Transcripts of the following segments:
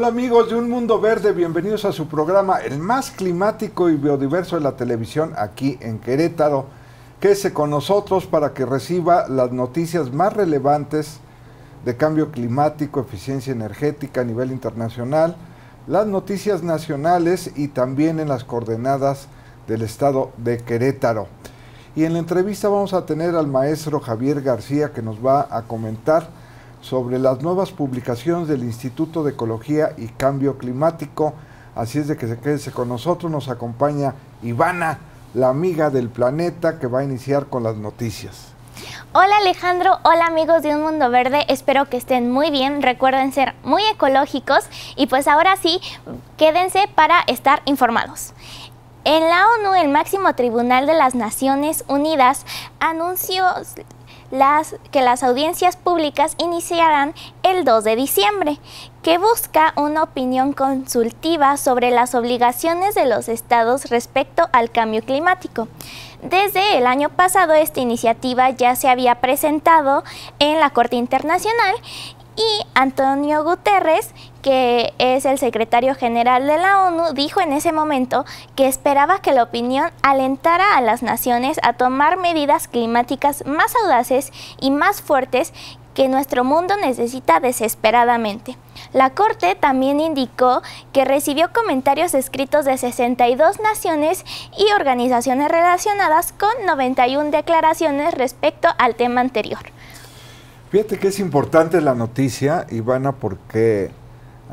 Hola amigos de Un Mundo Verde, bienvenidos a su programa, el más climático y biodiverso de la televisión aquí en Querétaro. Quédese con nosotros para que reciba las noticias más relevantes de cambio climático, eficiencia energética a nivel internacional, las noticias nacionales y también en las coordenadas del estado de Querétaro. Y en la entrevista vamos a tener al maestro Javier García que nos va a comentar sobre las nuevas publicaciones del Instituto de Ecología y Cambio Climático. Así es de que se queden con nosotros, nos acompaña Ivana, la amiga del planeta, que va a iniciar con las noticias. Hola Alejandro, hola amigos de Un Mundo Verde, espero que estén muy bien, recuerden ser muy ecológicos y pues ahora sí, quédense para estar informados. En la ONU, el máximo tribunal de las Naciones Unidas anunció las, que las audiencias públicas iniciarán el 2 de diciembre, que busca una opinión consultiva sobre las obligaciones de los estados respecto al cambio climático. Desde el año pasado esta iniciativa ya se había presentado en la Corte Internacional y Antonio Guterres, que es el secretario general de la ONU, dijo en ese momento que esperaba que la opinión alentara a las naciones a tomar medidas climáticas más audaces y más fuertes que nuestro mundo necesita desesperadamente. La Corte también indicó que recibió comentarios escritos de 62 naciones y organizaciones relacionadas con 91 declaraciones respecto al tema anterior. Fíjate que es importante la noticia, Ivana, porque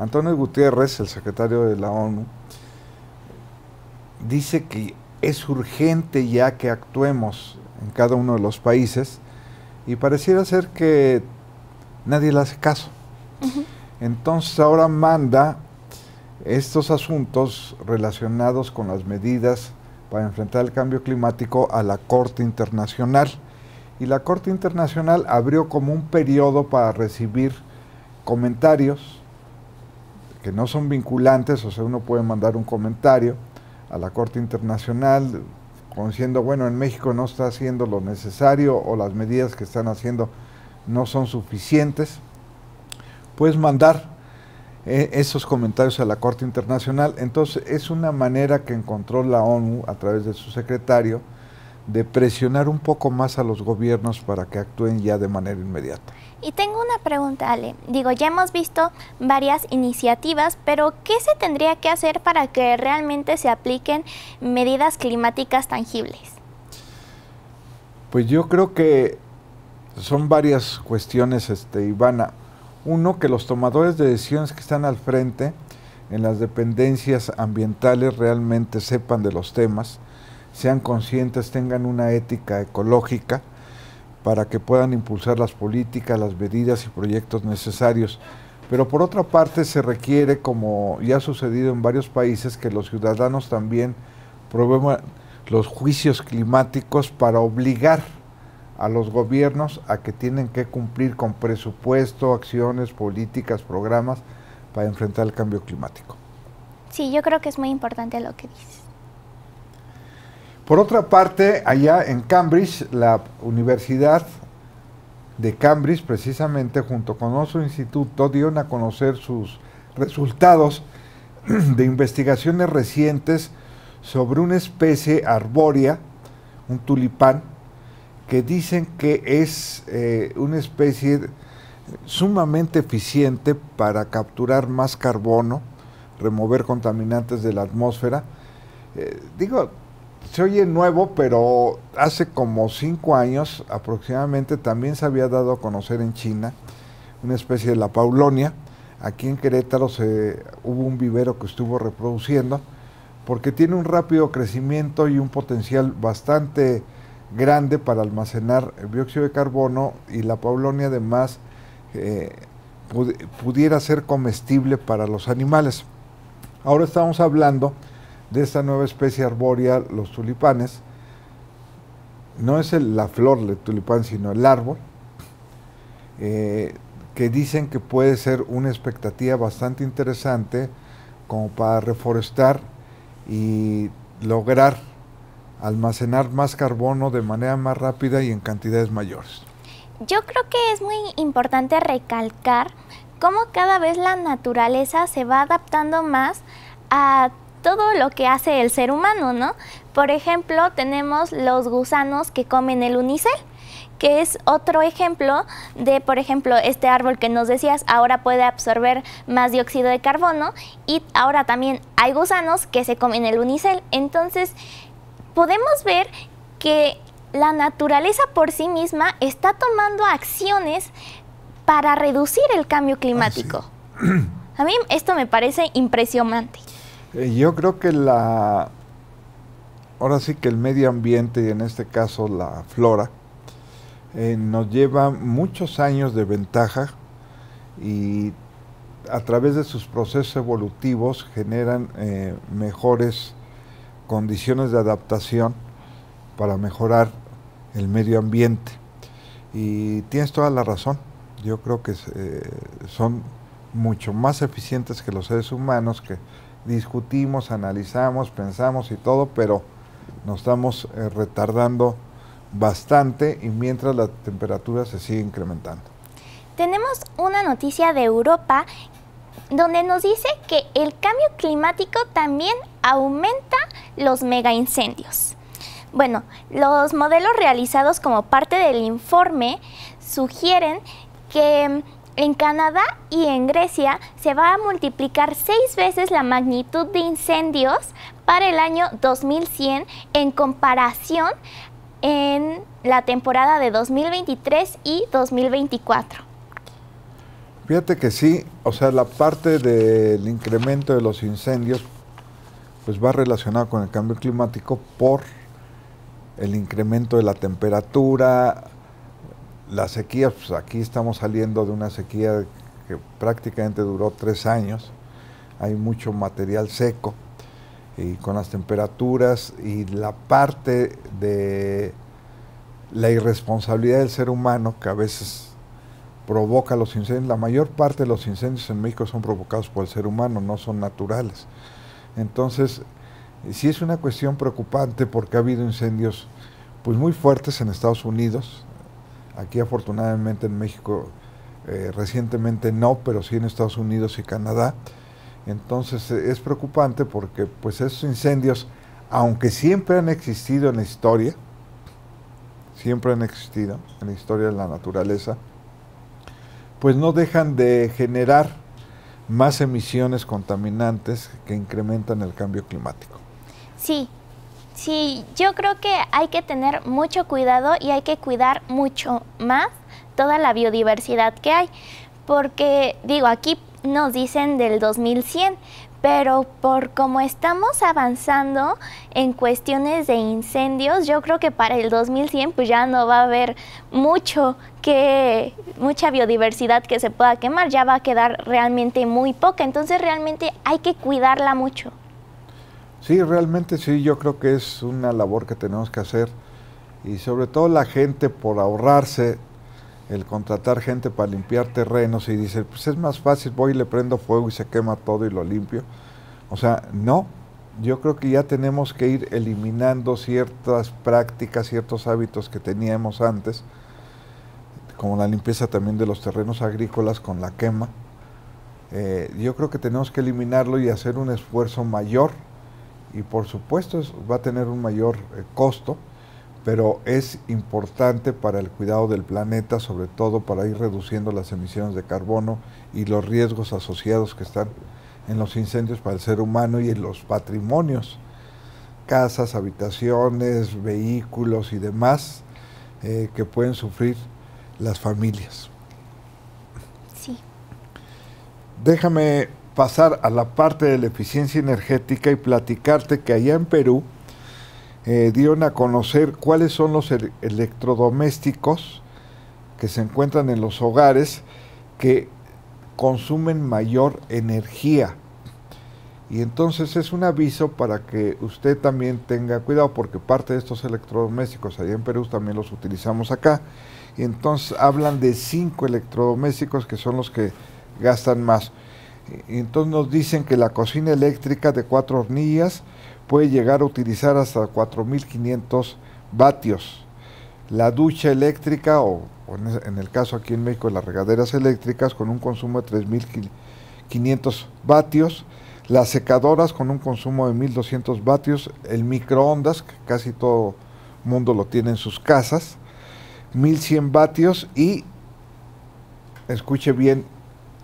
Antonio Gutiérrez, el secretario de la ONU, dice que es urgente ya que actuemos en cada uno de los países y pareciera ser que nadie le hace caso. Entonces ahora manda estos asuntos relacionados con las medidas para enfrentar el cambio climático a la Corte Internacional y la Corte Internacional abrió como un periodo para recibir comentarios que no son vinculantes, o sea, uno puede mandar un comentario a la Corte Internacional diciendo, bueno, en México no está haciendo lo necesario o las medidas que están haciendo no son suficientes, puedes mandar eh, esos comentarios a la Corte Internacional. Entonces, es una manera que encontró la ONU a través de su secretario, de presionar un poco más a los gobiernos para que actúen ya de manera inmediata. Y tengo una pregunta, Ale. Digo, ya hemos visto varias iniciativas, pero ¿qué se tendría que hacer para que realmente se apliquen medidas climáticas tangibles? Pues yo creo que son varias cuestiones, este, Ivana. Uno, que los tomadores de decisiones que están al frente en las dependencias ambientales realmente sepan de los temas sean conscientes, tengan una ética ecológica para que puedan impulsar las políticas, las medidas y proyectos necesarios. Pero por otra parte se requiere, como ya ha sucedido en varios países, que los ciudadanos también prueben los juicios climáticos para obligar a los gobiernos a que tienen que cumplir con presupuesto, acciones, políticas, programas para enfrentar el cambio climático. Sí, yo creo que es muy importante lo que dices. Por otra parte, allá en Cambridge, la Universidad de Cambridge, precisamente junto con nuestro instituto, dieron a conocer sus resultados de investigaciones recientes sobre una especie arbórea, un tulipán, que dicen que es eh, una especie sumamente eficiente para capturar más carbono, remover contaminantes de la atmósfera. Eh, digo, se oye nuevo, pero hace como cinco años aproximadamente también se había dado a conocer en China una especie de la paulonia. Aquí en Querétaro se, hubo un vivero que estuvo reproduciendo porque tiene un rápido crecimiento y un potencial bastante grande para almacenar el dióxido de carbono y la paulonia además eh, pudiera ser comestible para los animales. Ahora estamos hablando de esta nueva especie arbórea, los tulipanes, no es la flor del tulipán, sino el árbol, eh, que dicen que puede ser una expectativa bastante interesante como para reforestar y lograr almacenar más carbono de manera más rápida y en cantidades mayores. Yo creo que es muy importante recalcar cómo cada vez la naturaleza se va adaptando más a todo lo que hace el ser humano, ¿no? Por ejemplo, tenemos los gusanos que comen el unicel que es otro ejemplo de, por ejemplo, este árbol que nos decías, ahora puede absorber más dióxido de carbono y ahora también hay gusanos que se comen el unicel. Entonces, podemos ver que la naturaleza por sí misma está tomando acciones para reducir el cambio ah, climático. A mí esto me parece impresionante. Eh, yo creo que la, ahora sí que el medio ambiente y en este caso la flora eh, nos lleva muchos años de ventaja y a través de sus procesos evolutivos generan eh, mejores condiciones de adaptación para mejorar el medio ambiente. Y tienes toda la razón, yo creo que son mucho más eficientes que los seres humanos que discutimos, analizamos, pensamos y todo, pero nos estamos eh, retardando bastante y mientras la temperatura se sigue incrementando. Tenemos una noticia de Europa donde nos dice que el cambio climático también aumenta los mega incendios. Bueno, los modelos realizados como parte del informe sugieren que en Canadá y en Grecia se va a multiplicar seis veces la magnitud de incendios para el año 2100 en comparación en la temporada de 2023 y 2024. Fíjate que sí, o sea, la parte del incremento de los incendios pues va relacionado con el cambio climático por el incremento de la temperatura, la sequía, pues aquí estamos saliendo de una sequía que prácticamente duró tres años, hay mucho material seco y con las temperaturas y la parte de la irresponsabilidad del ser humano que a veces provoca los incendios, la mayor parte de los incendios en México son provocados por el ser humano, no son naturales. Entonces, sí es una cuestión preocupante porque ha habido incendios pues muy fuertes en Estados Unidos, Aquí afortunadamente en México eh, recientemente no, pero sí en Estados Unidos y Canadá. Entonces eh, es preocupante porque pues esos incendios, aunque siempre han existido en la historia, siempre han existido en la historia de la naturaleza, pues no dejan de generar más emisiones contaminantes que incrementan el cambio climático. Sí, Sí, yo creo que hay que tener mucho cuidado y hay que cuidar mucho más toda la biodiversidad que hay, porque digo, aquí nos dicen del 2100, pero por cómo estamos avanzando en cuestiones de incendios, yo creo que para el 2100 pues ya no va a haber mucho que mucha biodiversidad que se pueda quemar, ya va a quedar realmente muy poca, entonces realmente hay que cuidarla mucho. Sí, realmente sí, yo creo que es una labor que tenemos que hacer y sobre todo la gente por ahorrarse el contratar gente para limpiar terrenos y dice, pues es más fácil, voy y le prendo fuego y se quema todo y lo limpio. O sea, no, yo creo que ya tenemos que ir eliminando ciertas prácticas, ciertos hábitos que teníamos antes, como la limpieza también de los terrenos agrícolas con la quema. Eh, yo creo que tenemos que eliminarlo y hacer un esfuerzo mayor y por supuesto va a tener un mayor eh, costo, pero es importante para el cuidado del planeta, sobre todo para ir reduciendo las emisiones de carbono y los riesgos asociados que están en los incendios para el ser humano y en los patrimonios, casas, habitaciones, vehículos y demás eh, que pueden sufrir las familias. Sí. Déjame pasar a la parte de la eficiencia energética y platicarte que allá en Perú eh, dieron a conocer cuáles son los electrodomésticos que se encuentran en los hogares que consumen mayor energía. Y entonces es un aviso para que usted también tenga cuidado, porque parte de estos electrodomésticos allá en Perú también los utilizamos acá. Y entonces hablan de cinco electrodomésticos que son los que gastan más entonces nos dicen que la cocina eléctrica de cuatro hornillas puede llegar a utilizar hasta 4.500 vatios. La ducha eléctrica, o, o, en el caso aquí en México las regaderas eléctricas, con un consumo de 3.500 vatios. Las secadoras con un consumo de 1.200 vatios. El microondas, que casi todo mundo lo tiene en sus casas, 1.100 vatios y, escuche bien,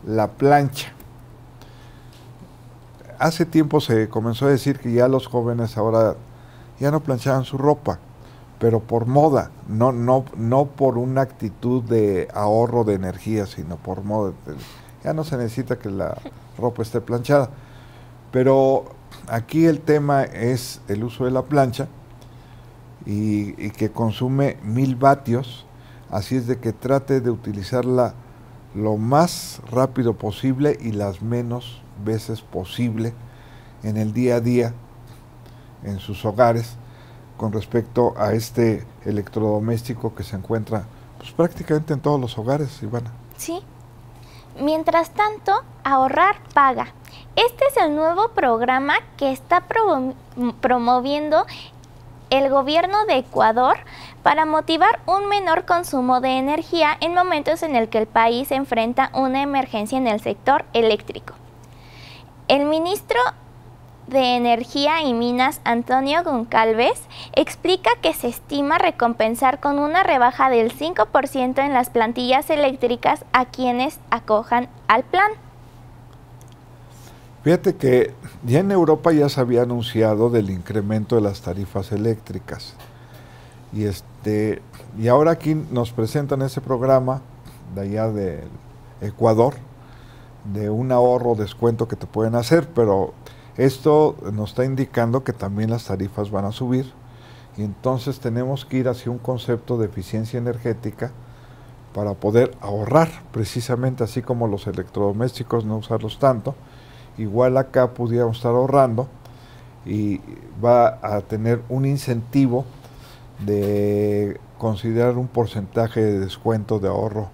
la plancha hace tiempo se comenzó a decir que ya los jóvenes ahora ya no planchaban su ropa, pero por moda, no, no, no por una actitud de ahorro de energía, sino por moda. Ya no se necesita que la ropa esté planchada. Pero aquí el tema es el uso de la plancha y, y que consume mil vatios, así es de que trate de utilizarla lo más rápido posible y las menos veces posible en el día a día, en sus hogares, con respecto a este electrodoméstico que se encuentra pues, prácticamente en todos los hogares, Ivana. Sí. Mientras tanto, ahorrar paga. Este es el nuevo programa que está promoviendo el gobierno de Ecuador para motivar un menor consumo de energía en momentos en el que el país enfrenta una emergencia en el sector eléctrico. El ministro de Energía y Minas, Antonio Goncalves, explica que se estima recompensar con una rebaja del 5% en las plantillas eléctricas a quienes acojan al plan. Fíjate que ya en Europa ya se había anunciado del incremento de las tarifas eléctricas. Y, este, y ahora aquí nos presentan ese programa de allá de Ecuador, de un ahorro o descuento que te pueden hacer, pero esto nos está indicando que también las tarifas van a subir y entonces tenemos que ir hacia un concepto de eficiencia energética para poder ahorrar, precisamente así como los electrodomésticos, no usarlos tanto. Igual acá pudiéramos estar ahorrando y va a tener un incentivo de considerar un porcentaje de descuento de ahorro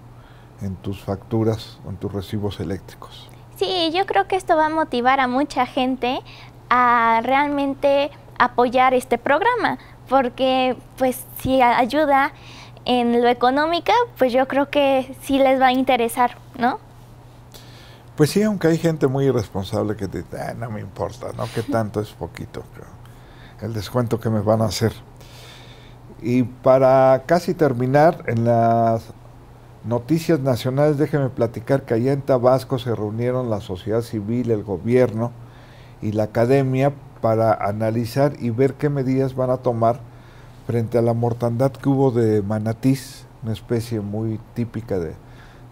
en tus facturas o en tus recibos eléctricos. Sí, yo creo que esto va a motivar a mucha gente a realmente apoyar este programa, porque pues si ayuda en lo económica, pues yo creo que sí les va a interesar, ¿no? Pues sí, aunque hay gente muy irresponsable que dice, ah, no me importa, ¿no? Que tanto es poquito, el descuento que me van a hacer. Y para casi terminar, en las Noticias nacionales, déjenme platicar que allá en Tabasco se reunieron la sociedad civil, el gobierno y la academia para analizar y ver qué medidas van a tomar frente a la mortandad que hubo de manatís, una especie muy típica de,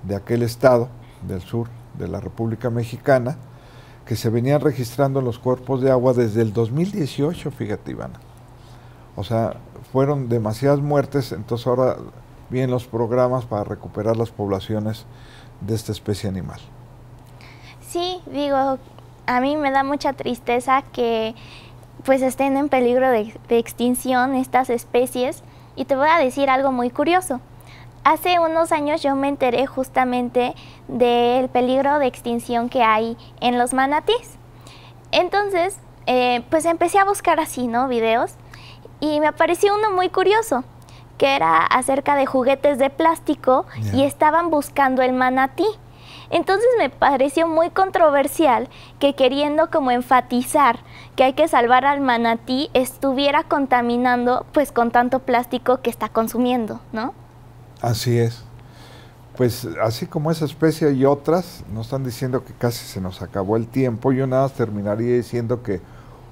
de aquel estado del sur de la República Mexicana, que se venían registrando en los cuerpos de agua desde el 2018, fíjate Ivana. O sea, fueron demasiadas muertes, entonces ahora bien los programas para recuperar las poblaciones de esta especie animal. Sí, digo, a mí me da mucha tristeza que pues estén en peligro de, extinción estas especies y te voy a decir algo muy curioso. Hace unos años yo me enteré justamente del peligro de extinción que hay en los manatís. Entonces, eh, pues empecé a buscar así, ¿no? Videos y me apareció uno muy curioso que era acerca de juguetes de plástico y estaban buscando el manatí. Entonces me pareció muy controversial que queriendo como enfatizar que hay que salvar al manatí estuviera contaminando pues con tanto plástico que está consumiendo, ¿no? Así es. Pues así como esa especie y otras, nos están diciendo que casi se nos acabó el tiempo. Yo nada más terminaría diciendo que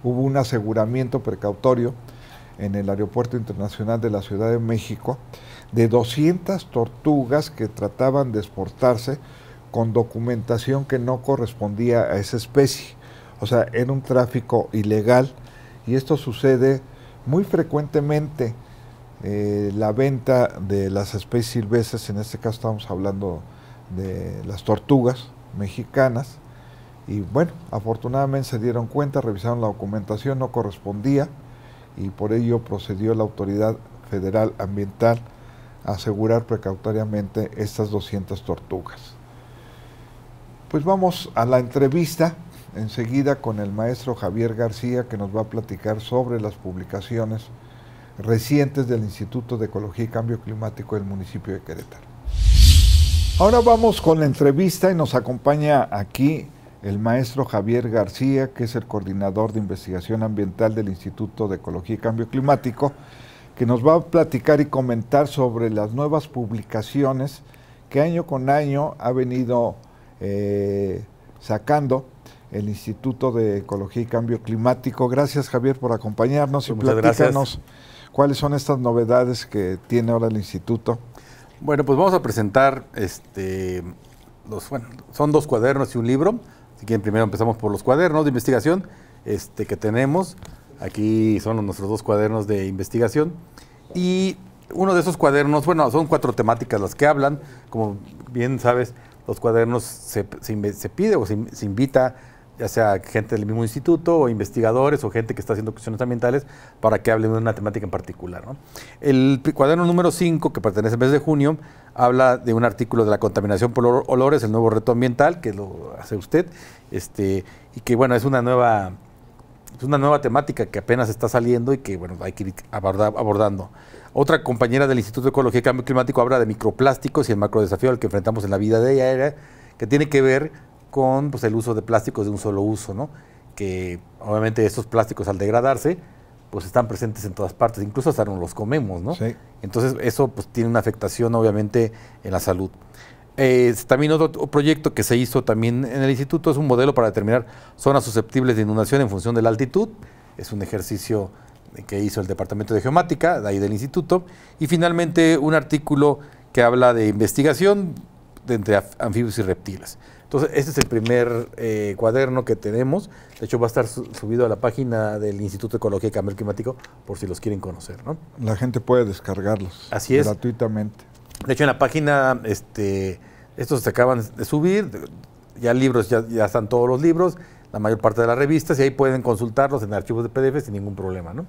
hubo un aseguramiento precautorio en el Aeropuerto Internacional de la Ciudad de México de 200 tortugas que trataban de exportarse con documentación que no correspondía a esa especie. O sea, era un tráfico ilegal y esto sucede muy frecuentemente. Eh, la venta de las especies silvestres, en este caso estamos hablando de las tortugas mexicanas, y bueno, afortunadamente se dieron cuenta, revisaron la documentación, no correspondía, y por ello procedió la autoridad federal ambiental a asegurar precautoriamente estas 200 tortugas. Pues vamos a la entrevista enseguida con el maestro Javier García que nos va a platicar sobre las publicaciones recientes del Instituto de Ecología y Cambio Climático del municipio de Querétaro. Ahora vamos con la entrevista y nos acompaña aquí el maestro Javier García, que es el coordinador de investigación ambiental del Instituto de Ecología y Cambio Climático, que nos va a platicar y comentar sobre las nuevas publicaciones que año con año ha venido eh, sacando el Instituto de Ecología y Cambio Climático. Gracias Javier por acompañarnos y platicarnos cuáles son estas novedades que tiene ahora el instituto. Bueno, pues vamos a presentar este, son dos cuadernos y un libro si quieren, primero empezamos por los cuadernos de investigación este, que tenemos. Aquí son nuestros dos cuadernos de investigación. Y uno de esos cuadernos, bueno, son cuatro temáticas las que hablan. Como bien sabes, los cuadernos se, se, pide o se, se invita ya sea gente del mismo instituto o investigadores o gente que está haciendo cuestiones ambientales para que hablen de una temática en particular. El cuaderno número 5, que pertenece al mes de junio, habla de un artículo de la contaminación por olores, el nuevo reto ambiental, que lo hace usted, este, y que bueno, es una nueva, es una nueva temática que apenas está saliendo y que bueno, hay que ir abordando. Otra compañera del Instituto de Ecología y Cambio Climático habla de microplásticos y el macrodesafío al que enfrentamos en la vida de ella que tiene que ver con pues, el uso de plásticos de un solo uso, que obviamente estos plásticos al degradarse, pues están presentes en todas partes, incluso hasta los comemos, Entonces eso pues, tiene una afectación obviamente en la salud. Eh, también otro proyecto que se hizo también en el instituto es un modelo para determinar zonas susceptibles de inundación en función de la altitud. Es un ejercicio que hizo el Departamento de Geomática, de ahí del instituto. Y finalmente un artículo que habla de investigación entre anfibios y reptiles. Entonces, este es el primer eh, cuaderno que tenemos. De hecho, va a estar subido a la página del Instituto de Ecología y Cambio Climático por si los quieren conocer. ¿no? La gente puede descargarlos. Así es. Gratuitamente. De hecho, en la página, este, estos se acaban de subir. Ya libros, ya, ya están todos los libros la mayor parte de las revistas y ahí pueden consultarlos en archivos de PDF sin ningún problema, ¿no?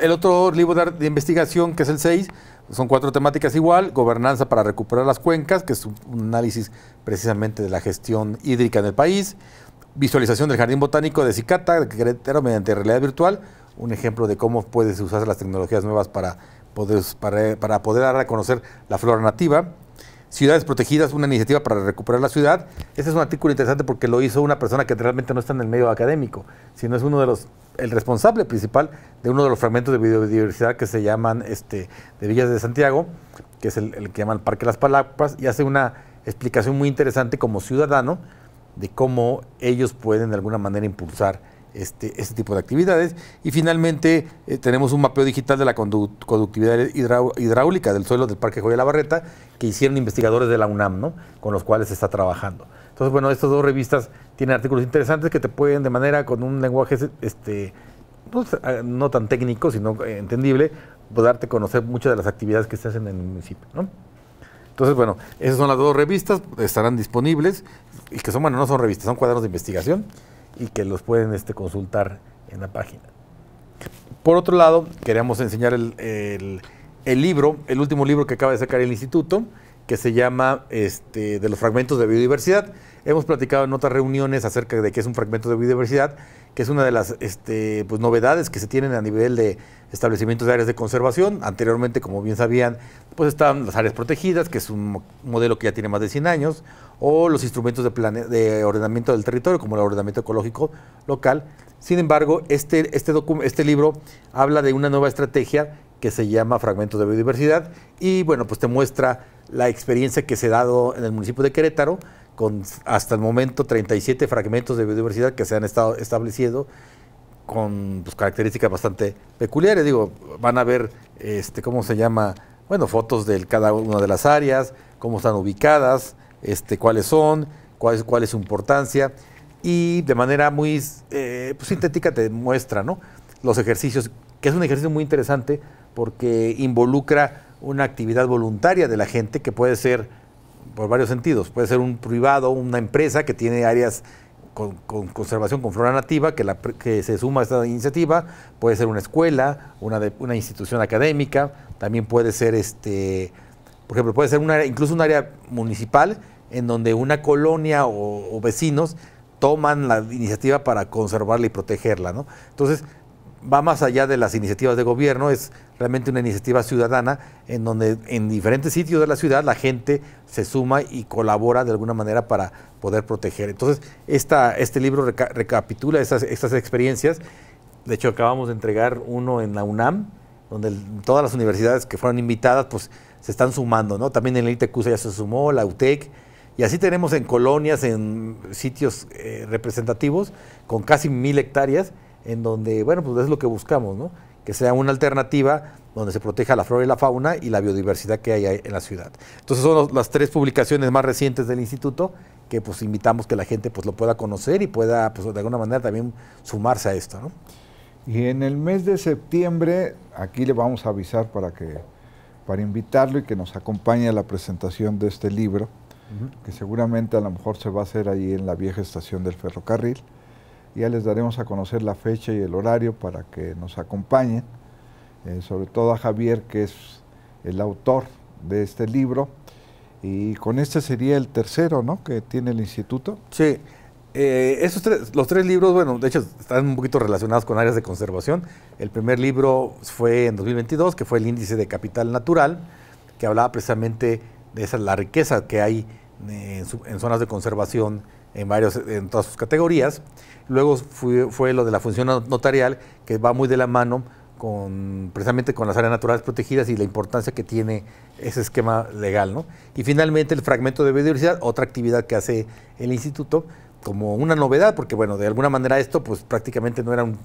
El otro libro de investigación, que es el 6, son cuatro temáticas igual, gobernanza para recuperar las cuencas, que es un análisis precisamente de la gestión hídrica en el país, visualización del jardín botánico de Cicata, que era mediante realidad virtual, un ejemplo de cómo puedes usar las tecnologías nuevas para poder, para poder dar a conocer la flora nativa, Ciudades Protegidas, una iniciativa para recuperar la ciudad. Este es un artículo interesante porque lo hizo una persona que realmente no está en el medio académico, sino es uno de los, el responsable principal de uno de los fragmentos de biodiversidad que se llaman este, de Villas de Santiago, que es el, el que llaman Parque Las Palapas, y hace una explicación muy interesante como ciudadano de cómo ellos pueden de alguna manera impulsar este, este, tipo de actividades. Y finalmente eh, tenemos un mapeo digital de la conductividad hidráulica del suelo del Parque Joya La Barreta que hicieron investigadores de la UNAM, ¿no? con los cuales se está trabajando. Entonces, bueno, estas dos revistas tienen artículos interesantes que te pueden de manera con un lenguaje este, pues, eh, no, tan técnico, sino eh, entendible, pues, darte conocer muchas de las actividades que se hacen en el municipio. Entonces, bueno, esas son las dos revistas, estarán disponibles, y que son, bueno, no son revistas, son cuadernos de investigación y que los pueden este, consultar en la página. Por otro lado, queríamos enseñar el libro, el último libro que acaba de sacar el instituto, que se llama este, de los fragmentos de biodiversidad. Hemos platicado en otras reuniones acerca de qué es un fragmento de biodiversidad, que es una de las este, pues, novedades que se tienen a nivel de establecimientos de áreas de conservación. Anteriormente, como bien sabían, pues estaban las áreas protegidas, que es un modelo que ya tiene más de 100 años, o los instrumentos de, de ordenamiento del territorio, como el ordenamiento ecológico local. Sin embargo, este, este, este libro habla de una nueva estrategia que se llama Fragmentos de Biodiversidad y bueno, pues te muestra la experiencia que se ha dado en el municipio de Querétaro con hasta el momento 37 fragmentos de biodiversidad que se han estado establecido con pues, características bastante peculiares. Digo, van a ver, este, ¿cómo se llama? Bueno, fotos de cada una de las áreas, cómo están ubicadas, este, cuáles son, cuál es, su importancia. Y de manera muy eh, pues, sintética te muestra ¿no? los ejercicios, que es un ejercicio muy interesante porque involucra una actividad voluntaria de la gente que puede ser por varios sentidos. Puede ser un privado, una empresa que tiene áreas con, conservación con flora nativa que, la, que, se suma a esta iniciativa. Puede ser una escuela, una, una institución académica. También puede ser, este, por ejemplo, puede ser una, incluso un área municipal en donde una colonia o, o vecinos toman la iniciativa para conservarla y protegerla. ¿no? Entonces, va más allá de las iniciativas de gobierno, es realmente una iniciativa ciudadana en donde en diferentes sitios de la ciudad la gente se suma y colabora de alguna manera para poder proteger. Entonces, esta, este libro recapitula esas, estas experiencias. De hecho, acabamos de entregar uno en la UNAM, donde todas las universidades que fueron invitadas pues, se están sumando. ¿no? También en el ITECUSA ya se sumó, la UTEC. Y así tenemos en colonias, en sitios eh, representativos, con casi mil hectáreas, en donde, bueno, pues es lo que buscamos, ¿no? Que sea una alternativa donde se proteja la flora y la fauna y la biodiversidad que hay en la ciudad. Entonces son las tres publicaciones más recientes del instituto que pues invitamos que la gente pues lo pueda conocer y pueda pues de alguna manera también sumarse a esto, ¿no? Y en el mes de septiembre, aquí le vamos a avisar para que para invitarlo y que nos acompañe a la presentación de este libro, que seguramente a lo mejor se va a hacer ahí en la vieja estación del ferrocarril. Ya les daremos a conocer la fecha y el horario para que nos acompañen, eh, sobre todo a Javier, que es el autor de este libro. Y con este sería el tercero, ¿no? Que tiene el instituto. Sí. Eh, esos los tres libros, bueno, de hecho están un poquito relacionados con áreas de conservación. El primer libro fue en 2022, que fue el índice de capital natural, que hablaba precisamente de esa, la riqueza que hay eh, en, en zonas de conservación en, varios, en todas sus categorías. Luego fue, lo de la función notarial, que va muy de la mano con, precisamente con las áreas naturales protegidas y la importancia que tiene ese esquema legal. ¿no? Y finalmente el fragmento de biodiversidad, otra actividad que hace el instituto como una novedad, porque bueno, de alguna manera esto pues prácticamente no era un,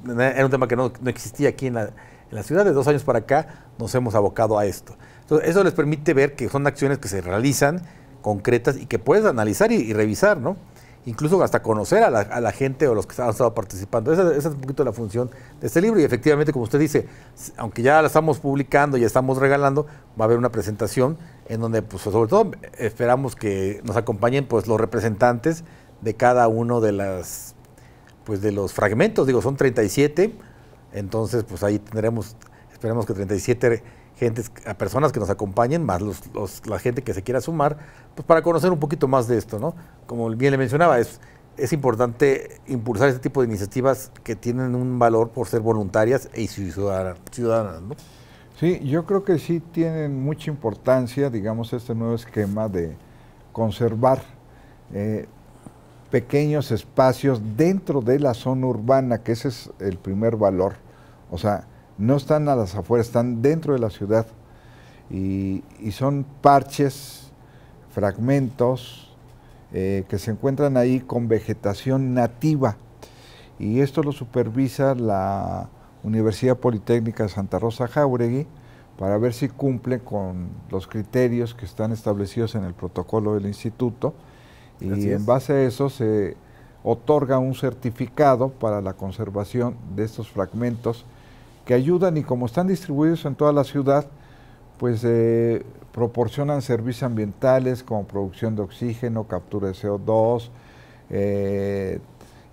tema que no, existía aquí en la, ciudad, de dos años para acá nos hemos abocado a esto. Entonces eso les permite ver que son acciones que se realizan concretas y que puedes analizar y, y revisar, ¿no? incluso hasta conocer a la, gente o los que han estado participando. Esa, es un poquito la función de este libro y efectivamente, como usted dice, aunque ya la estamos publicando y estamos regalando, va a haber una presentación en donde, pues, sobre todo, esperamos que nos acompañen pues, los representantes de cada uno de las pues de los fragmentos, digo, son 37, entonces pues ahí tendremos, esperamos que 37 a personas que nos acompañen, más los, la gente que se quiera sumar, pues para conocer un poquito más de esto, ¿no? Como bien le mencionaba, es, es importante impulsar este tipo de iniciativas que tienen un valor por ser voluntarias y ciudadanas, ¿no? Sí, yo creo que sí tienen mucha importancia, digamos, este nuevo esquema de conservar eh, pequeños espacios dentro de la zona urbana, que ese es el primer valor. O sea, no están a las afueras, están dentro de la ciudad y, son parches, fragmentos eh, que se encuentran ahí con vegetación nativa y esto lo supervisa la Universidad Politécnica de Santa Rosa Jauregui para ver si cumple con los criterios que están establecidos en el protocolo del instituto y en base a eso se otorga un certificado para la conservación de estos fragmentos que ayudan y como están distribuidos en toda la ciudad, pues eh, proporcionan servicios ambientales como producción de oxígeno, captura de CO2, eh,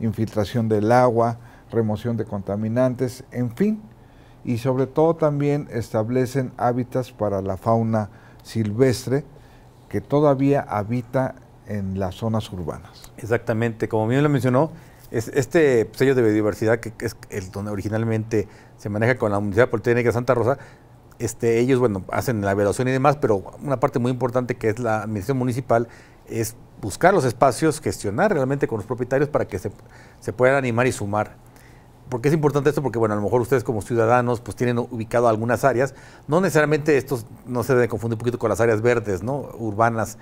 infiltración del agua, remoción de contaminantes, en fin, y sobre todo también establecen hábitats para la fauna silvestre que todavía habita en las zonas urbanas. Exactamente, como bien lo mencionó, es, este sello de biodiversidad que es el donde originalmente se maneja con la Universidad Politécnica de Santa Rosa, este, ellos, bueno, hacen la evaluación y demás, pero una parte muy importante que es la administración municipal es buscar los espacios, gestionar realmente con los propietarios para que se, puedan animar y sumar. ¿Por qué es importante esto? Porque, bueno, a lo mejor ustedes como ciudadanos pues tienen ubicado algunas áreas. No necesariamente estos, no se deben confundir un poquito con las áreas verdes, ¿no? Urbanas,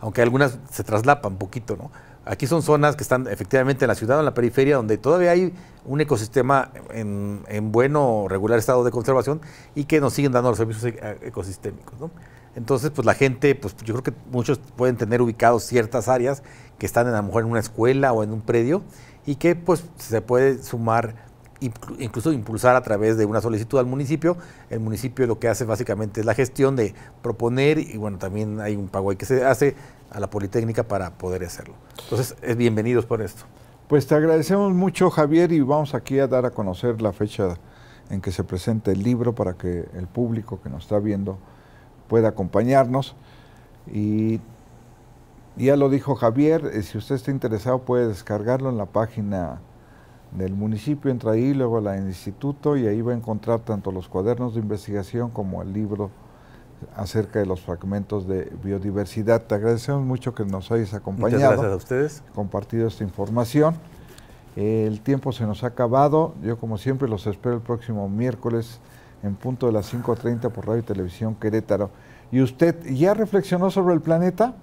aunque algunas se traslapan un poquito, ¿no? Aquí son zonas que están efectivamente en la ciudad o en la periferia donde todavía hay un ecosistema en, bueno o regular estado de conservación y que nos siguen dando los servicios e-, ecosistémicos. Entonces, pues la gente, pues yo creo que muchos pueden tener ubicados ciertas áreas que están en, a lo mejor en una escuela o en un predio y que pues se puede sumar incluso impulsar a través de una solicitud al municipio. El municipio lo que hace básicamente es la gestión de proponer y bueno, también hay un pago ahí que se hace a la Politécnica para poder hacerlo. Entonces, es bienvenidos por esto. Pues te agradecemos mucho Javier y vamos aquí a dar a conocer la fecha en que se presenta el libro para que el público que nos está viendo pueda acompañarnos. Y ya lo dijo Javier, eh, si usted está interesado puede descargarlo en la página del municipio, entra ahí, luego al instituto y ahí va a encontrar tanto los cuadernos de investigación como el libro acerca de los fragmentos de biodiversidad. Te agradecemos mucho que nos hayas acompañado. Muchas gracias a ustedes. Compartido esta información. El tiempo se nos ha acabado. Yo como siempre los espero el próximo miércoles en punto de las 5.30 por Radio y Televisión Querétaro. ¿Y usted ya reflexionó sobre el planeta?